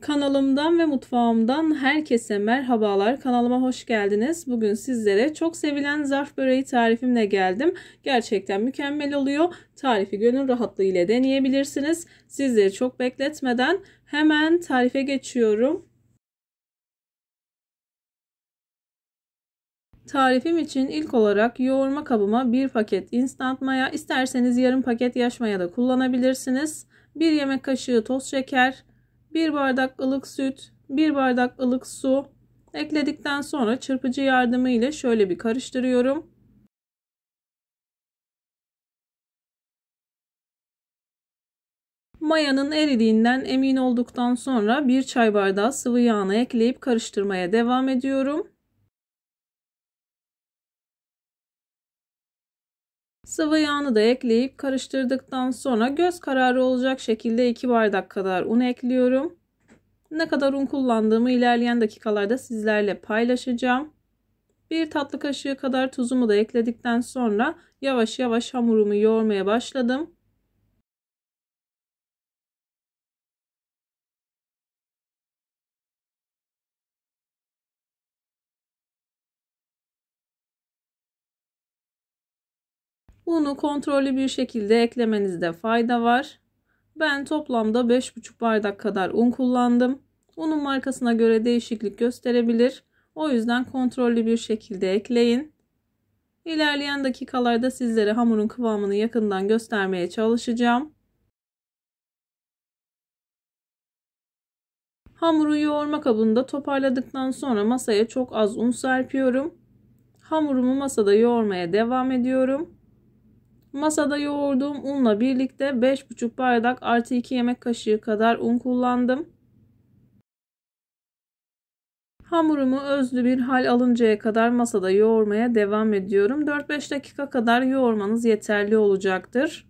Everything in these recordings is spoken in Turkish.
Kanalımdan ve mutfağımdan herkese merhabalar. Kanalıma hoş geldiniz. Bugün sizlere çok sevilen zarf böreği tarifimle geldim. Gerçekten mükemmel oluyor. Tarifi gönül rahatlığı ile deneyebilirsiniz. Sizleri çok bekletmeden hemen tarife geçiyorum. Tarifim için ilk olarak yoğurma kabıma 1 paket instant maya, isterseniz yarım paket yaş maya da kullanabilirsiniz. 1 yemek kaşığı toz şeker, 1 bardak ılık süt, 1 bardak ılık su ekledikten sonra çırpıcı yardımı ile şöyle bir karıştırıyorum. Mayanın eridiğinden emin olduktan sonra 1 çay bardağı sıvı yağını ekleyip karıştırmaya devam ediyorum. Sıvı yağını da ekleyip karıştırdıktan sonra göz kararı olacak şekilde 2 bardak kadar un ekliyorum. Ne kadar un kullandığımı ilerleyen dakikalarda sizlerle paylaşacağım. Bir tatlı kaşığı kadar tuzumu da ekledikten sonra yavaş yavaş hamurumu yoğurmaya başladım. Unu kontrollü bir şekilde eklemenizde fayda var. Ben toplamda 5,5 bardak kadar un kullandım. Unun markasına göre değişiklik gösterebilir. O yüzden kontrollü bir şekilde ekleyin. İlerleyen dakikalarda sizlere hamurun kıvamını yakından göstermeye çalışacağım. Hamuru yoğurma kabında toparladıktan sonra masaya çok az un serpiyorum. Hamurumu masada yoğurmaya devam ediyorum. Masada yoğurduğum unla birlikte 5,5 bardak artı 2 yemek kaşığı kadar un kullandım. Hamurumu özlü bir hal alıncaya kadar masada yoğurmaya devam ediyorum. 4-5 dakika kadar yoğurmanız yeterli olacaktır.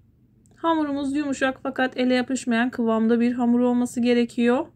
Hamurumuz yumuşak fakat ele yapışmayan kıvamda bir hamur olması gerekiyor.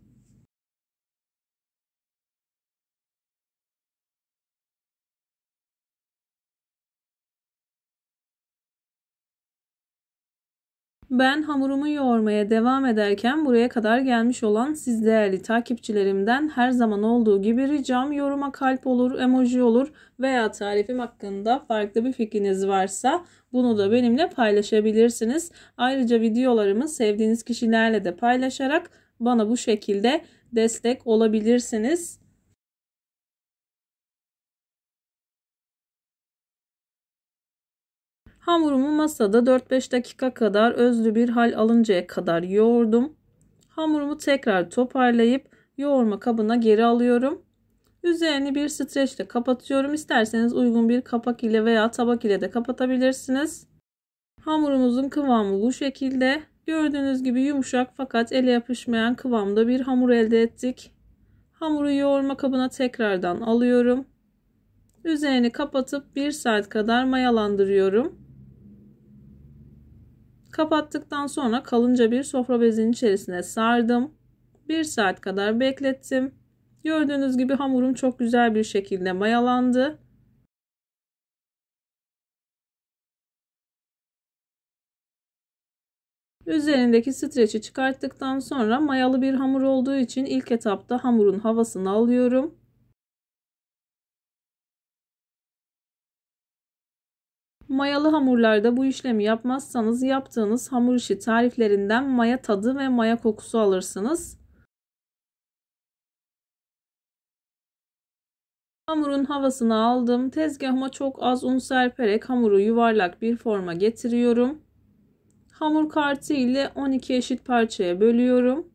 Ben hamurumu yoğurmaya devam ederken buraya kadar gelmiş olan siz değerli takipçilerimden her zaman olduğu gibi ricam yoruma kalp olur, emoji olur veya tarifim hakkında farklı bir fikriniz varsa bunu da benimle paylaşabilirsiniz. Ayrıca videolarımı sevdiğiniz kişilerle de paylaşarak bana bu şekilde destek olabilirsiniz. Hamurumu masada 4-5 dakika kadar özlü bir hal alıncaya kadar yoğurdum. Hamurumu tekrar toparlayıp yoğurma kabına geri alıyorum. Üzerini bir streçle kapatıyorum. İsterseniz uygun bir kapak ile veya tabak ile de kapatabilirsiniz. Hamurumuzun kıvamı bu şekilde. Gördüğünüz gibi yumuşak fakat ele yapışmayan kıvamda bir hamur elde ettik. Hamuru yoğurma kabına tekrardan alıyorum. Üzerini kapatıp 1 saat kadar mayalandırıyorum. Kapattıktan sonra kalınca bir sofra bezinin içerisine sardım. bir saat kadar beklettim. Gördüğünüz gibi hamurum çok güzel bir şekilde mayalandı. Üzerindeki streçi çıkarttıktan sonra mayalı bir hamur olduğu için ilk etapta hamurun havasını alıyorum. Mayalı hamurlarda bu işlemi yapmazsanız yaptığınız hamur işi tariflerinden maya tadı ve maya kokusu alırsınız. Hamurun havasını aldım. Tezgahıma çok az un serperek hamuru yuvarlak bir forma getiriyorum. Hamur kartı ile 12 eşit parçaya bölüyorum.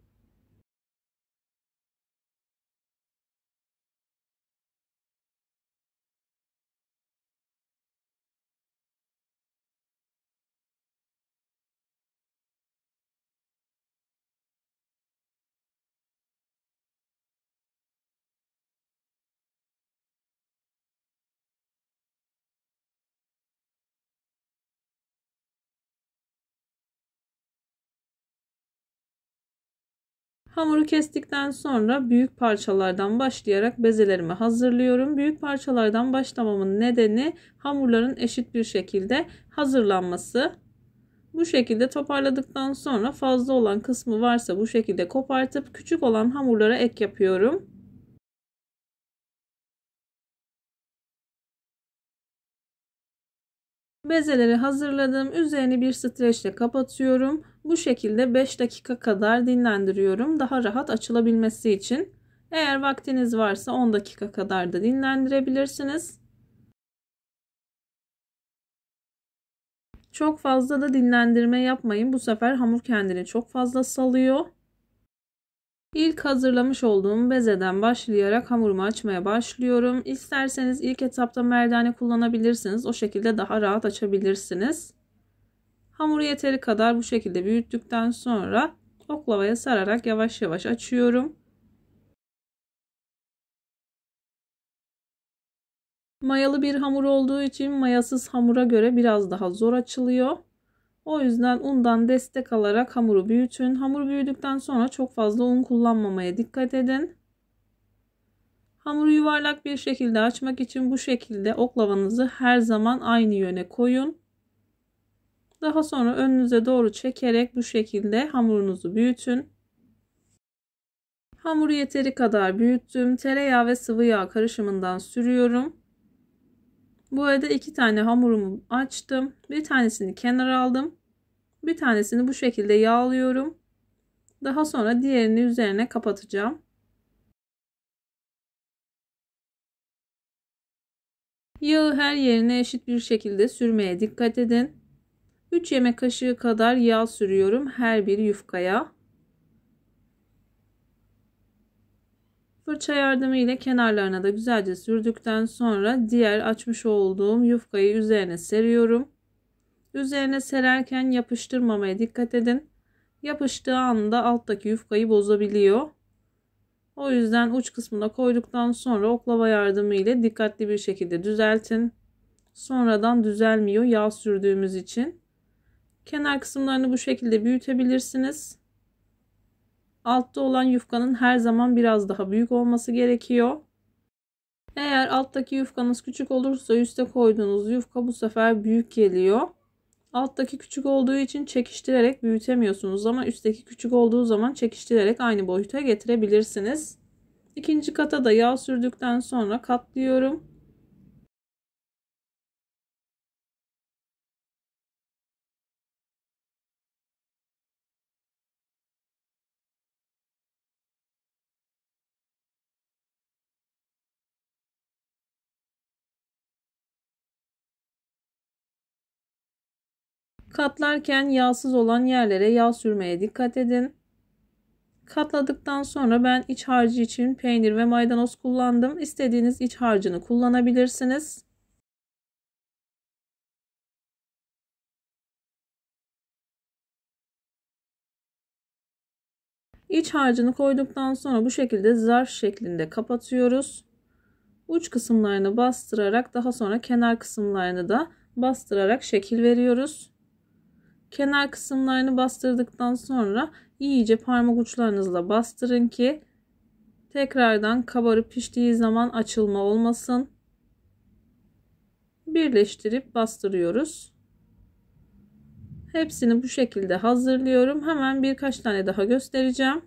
Hamuru kestikten sonra büyük parçalardan başlayarak bezelerimi hazırlıyorum. Büyük parçalardan başlamamın nedeni hamurların eşit bir şekilde hazırlanması. Bu şekilde toparladıktan sonra fazla olan kısmı varsa bu şekilde kopartıp küçük olan hamurlara ek yapıyorum. Bezeleri hazırladım. Üzerini bir streçle kapatıyorum. Bu şekilde 5 dakika kadar dinlendiriyorum. Daha rahat açılabilmesi için. Eğer vaktiniz varsa 10 dakika kadar da dinlendirebilirsiniz. Çok fazla da dinlendirme yapmayın. Bu sefer hamur kendini çok fazla salıyor. İlk hazırlamış olduğum bezeden başlayarak hamurumu açmaya başlıyorum. İsterseniz ilk etapta merdane kullanabilirsiniz. O şekilde daha rahat açabilirsiniz. Hamuru yeteri kadar bu şekilde büyüttükten sonra oklavaya sararak yavaş yavaş açıyorum. Mayalı bir hamur olduğu için mayasız hamura göre biraz daha zor açılıyor. O yüzden undan destek alarak hamuru büyütün. Hamur büyüdükten sonra çok fazla un kullanmamaya dikkat edin. Hamuru yuvarlak bir şekilde açmak için bu şekilde oklavanızı her zaman aynı yöne koyun. Daha sonra önünüze doğru çekerek bu şekilde hamurunuzu büyütün. Hamuru yeteri kadar büyüttüm. Tereyağı ve sıvı yağ karışımından sürüyorum. Bu arada iki tane hamurumu açtım. Bir tanesini kenara aldım. Bir tanesini bu şekilde yağlıyorum. Daha sonra diğerini üzerine kapatacağım. Yağı her yerine eşit bir şekilde sürmeye dikkat edin. 3 yemek kaşığı kadar yağ sürüyorum her bir yufkaya. Fırça yardımı ile kenarlarına da güzelce sürdükten sonra diğer açmış olduğum yufkayı üzerine seriyorum. Üzerine sererken yapıştırmamaya dikkat edin. Yapıştığı anda alttaki yufkayı bozabiliyor. O yüzden uç kısmına koyduktan sonra oklava yardımı ile dikkatli bir şekilde düzeltin. Sonradan düzelmiyor yağ sürdüğümüz için. Kenar kısımlarını bu şekilde büyütebilirsiniz. Altta olan yufkanın her zaman biraz daha büyük olması gerekiyor. Eğer alttaki yufkanız küçük olursa üste koyduğunuz yufka bu sefer büyük geliyor. Alttaki küçük olduğu için çekiştirerek büyütemiyorsunuz ama üstteki küçük olduğu zaman çekiştirerek aynı boyuta getirebilirsiniz. İkinci kata da yağ sürdükten sonra katlıyorum. Katlarken yağsız olan yerlere yağ sürmeye dikkat edin. Katladıktan sonra ben iç harcı için peynir ve maydanoz kullandım. İstediğiniz iç harcını kullanabilirsiniz. İç harcını koyduktan sonra bu şekilde zarf şeklinde kapatıyoruz. Uç kısımlarını bastırarak daha sonra kenar kısımlarını da bastırarak şekil veriyoruz. Kenar kısımlarını bastırdıktan sonra iyice parmak uçlarınızla bastırın ki tekrardan kabarıp piştiği zaman açılma olmasın. Birleştirip bastırıyoruz. Hepsini bu şekilde hazırlıyorum. Hemen birkaç tane daha göstereceğim.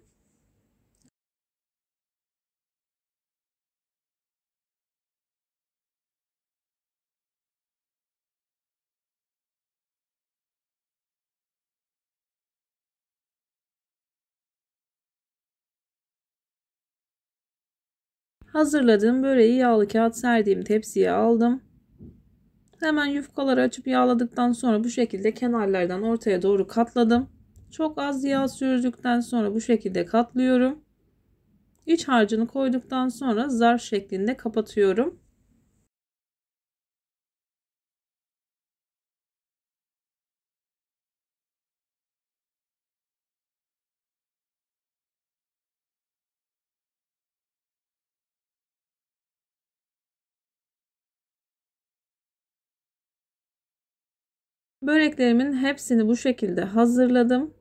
Hazırladığım böreği yağlı kağıt serdiğim tepsiye aldım. Hemen yufkaları açıp yağladıktan sonra bu şekilde kenarlardan ortaya doğru katladım. Çok az yağ sürdükten sonra bu şekilde katlıyorum. İç harcını koyduktan sonra zar şeklinde kapatıyorum. Böreklerimin hepsini bu şekilde hazırladım.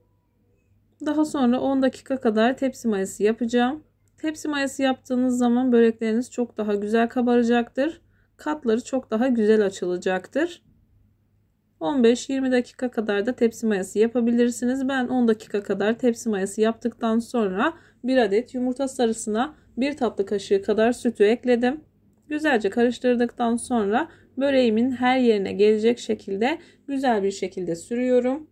Daha sonra 10 dakika kadar tepsi mayası yapacağım. Tepsi mayası yaptığınız zaman börekleriniz çok daha güzel kabaracaktır. Katları çok daha güzel açılacaktır. 15-20 dakika kadar da tepsi mayası yapabilirsiniz. Ben 10 dakika kadar tepsi mayası yaptıktan sonra 1 adet yumurta sarısına 1 tatlı kaşığı kadar sütü ekledim. Güzelce karıştırdıktan sonra böreğimin her yerine gelecek şekilde güzel bir şekilde sürüyorum.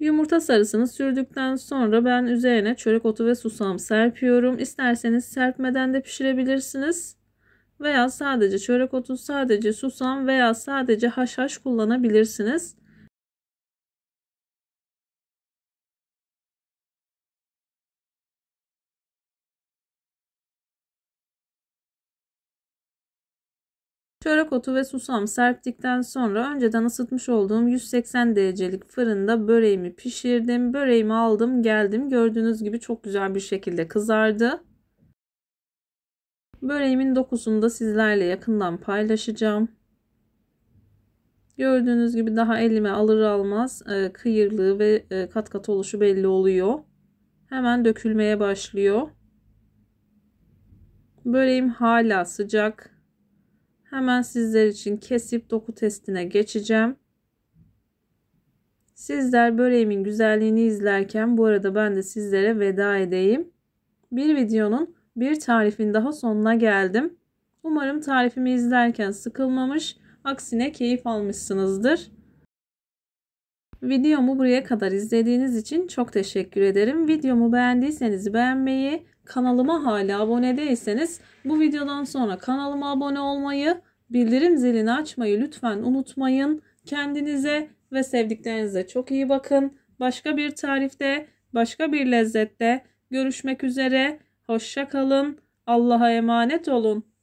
Yumurta sarısını sürdükten sonra ben üzerine çörek otu ve susam serpiyorum. İsterseniz serpmeden de pişirebilirsiniz. Veya sadece çörek otu, sadece susam veya sadece haşhaş kullanabilirsiniz. Çörek otu ve susam serptikten sonra önceden ısıtmış olduğum 180 derecelik fırında böreğimi pişirdim. Böreğimi aldım geldim. Gördüğünüz gibi çok güzel bir şekilde kızardı. Böreğimin dokusunu da sizlerle yakından paylaşacağım. Gördüğünüz gibi daha elime alır almaz e, kıyırlığı ve e, kat kat oluşu belli oluyor. Hemen dökülmeye başlıyor. Böreğim hala sıcak. Hemen sizler için kesip doku testine geçeceğim. Sizler böreğimin güzelliğini izlerken bu arada ben de sizlere veda edeyim. Bir videonun bir tarifin daha sonuna geldim. Umarım tarifimi izlerken sıkılmamış, aksine keyif almışsınızdır. Videomu buraya kadar izlediğiniz için çok teşekkür ederim. Videomu beğendiyseniz beğenmeyi, kanalıma hala abone değilseniz bu videodan sonra kanalıma abone olmayı Bildirim zilini açmayı lütfen unutmayın. Kendinize ve sevdiklerinize çok iyi bakın. Başka bir tarifte, başka bir lezzette görüşmek üzere. Hoşça kalın. Allah'a emanet olun.